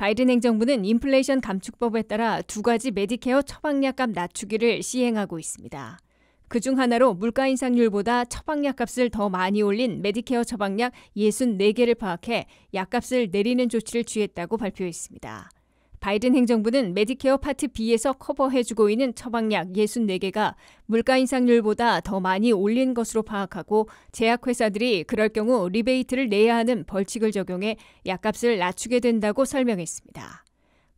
바이든 행정부는 인플레이션 감축법에 따라 두 가지 메디케어 처방약값 낮추기를 시행하고 있습니다. 그 중 하나로 물가 인상률보다 처방약값을 더 많이 올린 메디케어 처방약 64개를 파악해 약값을 내리는 조치를 취했다고 발표했습니다. 바이든 행정부는 메디케어 파트 B에서 커버해주고 있는 처방약 64개가 물가 인상률보다 더 많이 올린 것으로 파악하고 제약회사들이 그럴 경우 리베이트를 내야 하는 벌칙을 적용해 약값을 낮추게 된다고 설명했습니다.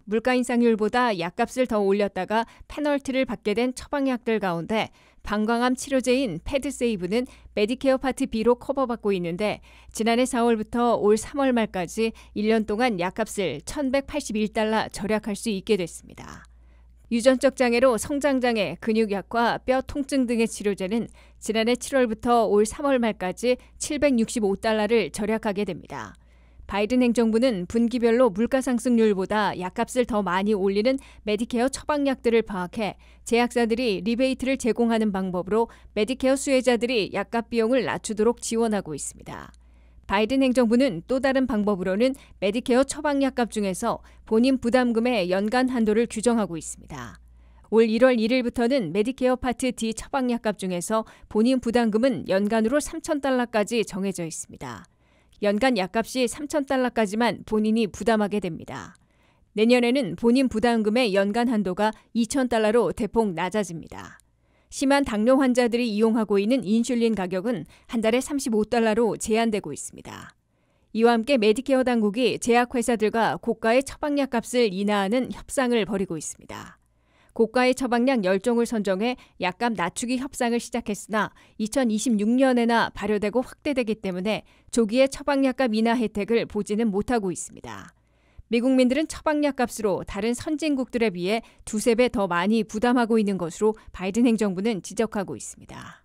물가 인상률보다 약값을 더 올렸다가 페널티를 받게 된 처방약들 가운데 방광암 치료제인 패드세이브는 메디케어 파트 B로 커버받고 있는데 지난해 4월부터 올 3월 말까지 1년 동안 약값을 1,181달러 절약할 수 있게 됐습니다. 유전적 장애로 성장장애, 근육약과 뼈 통증 등의 치료제는 지난해 7월부터 올 3월 말까지 765달러를 절약하게 됩니다. 바이든 행정부는 분기별로 물가 상승률보다 약값을 더 많이 올리는 메디케어 처방약들을 파악해 제약사들이 리베이트를 제공하는 방법으로 메디케어 수혜자들이 약값 비용을 낮추도록 지원하고 있습니다. 바이든 행정부는 또 다른 방법으로는 메디케어 처방약값 중에서 본인 부담금의 연간 한도를 규정하고 있습니다. 올 1월 1일부터는 메디케어 파트 D 처방약값 중에서 본인 부담금은 연간으로 3,000달러까지 정해져 있습니다. 연간 약값이 3,000달러까지만 본인이 부담하게 됩니다. 내년에는 본인 부담금의 연간 한도가 2,000달러로 대폭 낮아집니다. 심한 당뇨 환자들이 이용하고 있는 인슐린 가격은 한 달에 35달러로 제한되고 있습니다. 이와 함께 메디케어 당국이 제약회사들과 고가의 처방약 값을 인하하는 협상을 벌이고 있습니다. 고가의 처방약 10종을 선정해 약값 낮추기 협상을 시작했으나 2026년에나 발효되고 확대되기 때문에 조기에 처방약값 인하 혜택을 보지는 못하고 있습니다. 미국민들은 처방약 값으로 다른 선진국들에 비해 두세 배 더 많이 부담하고 있는 것으로 바이든 행정부는 지적하고 있습니다.